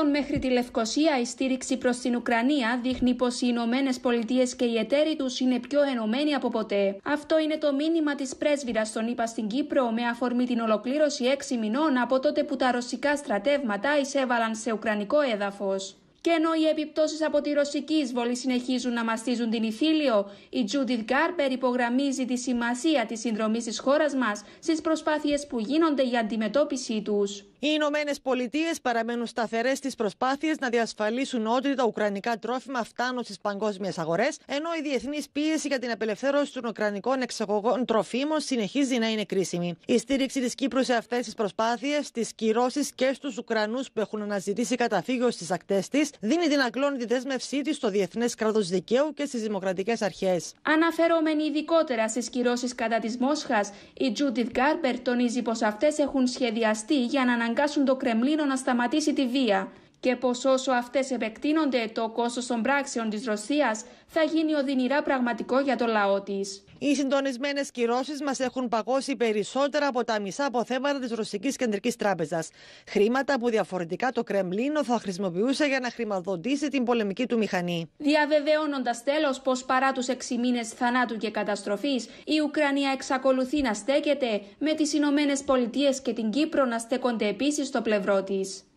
τον μέχρι τη Λευκοσία, η στήριξη προς την Ουκρανία δείχνει πως οι Ηνωμένες Πολιτείες και οι εταίροι τους είναι πιο ενωμένοι από ποτέ. Αυτό είναι το μήνυμα της πρέσβυρας των ΗΠΑ στην Κύπρο με αφορμή την ολοκλήρωση έξι μηνών από τότε που τα ρωσικά στρατεύματα εισέβαλαν σε ουκρανικό έδαφος. Και ενώ οι επιπτώσεις από τη ρωσική εισβολή συνεχίζουν να μαστίζουν την ηθήλιο, η Τζούντιν Γκάρπερ υπογραμμίζει τη σημασία της συνδρομής της χώρας μας στις προσπάθειες που γίνονται για αντιμετώπιση τους. Οι Ηνωμένες Πολιτείες παραμένουν σταθερές στις προσπάθειες να διασφαλίσουν ότι τα ουκρανικά τρόφιμα φτάνουν στις παγκόσμιες αγορές, ενώ η διεθνής πίεση για την απελευθέρωση των ουκρανικών εξαγωγών τροφίμων συνεχίζει να είναι κρίσιμη. Η στήριξη της Κύπρου σε αυτές τις προσπάθειες, τις κυρώσεις και στους Ουκρανούς που έχουν αναζητήσει καταφύγιο στις ακτές της, δίνει την ακλόνητη δέσμευσή της στο διεθνές κράτος δικαίου και στις δημοκρατικές αρχές. Αναφερόμενη ειδικότερα στις κυρώσεις κατά της Μόσχας, η Τζούντιτ Γκάρπερ τονίζει πως αυτές έχουν σχεδιαστεί για να αναγκάσουν το Κρεμλίνο να σταματήσει τη βία και πως όσο αυτές επεκτείνονται το κόστος των πράξεων της Ρωσίας θα γίνει οδυνηρά πραγματικό για το λαό της. Οι συντονισμένες κυρώσεις μας έχουν παγώσει περισσότερα από τα μισά αποθέματα της Ρωσικής Κεντρικής Τράπεζας. Χρήματα που διαφορετικά το Κρεμλίνο θα χρησιμοποιούσε για να χρηματοδοτήσει την πολεμική του μηχανή. Διαβεβαιώνοντας τέλος πως παρά τους 6 μήνες θανάτου και καταστροφής, η Ουκρανία εξακολουθεί να στέκεται, με τις Ηνωμένες Πολιτείες και την Κύπρο να στέκονται επίσης στο πλευρό της.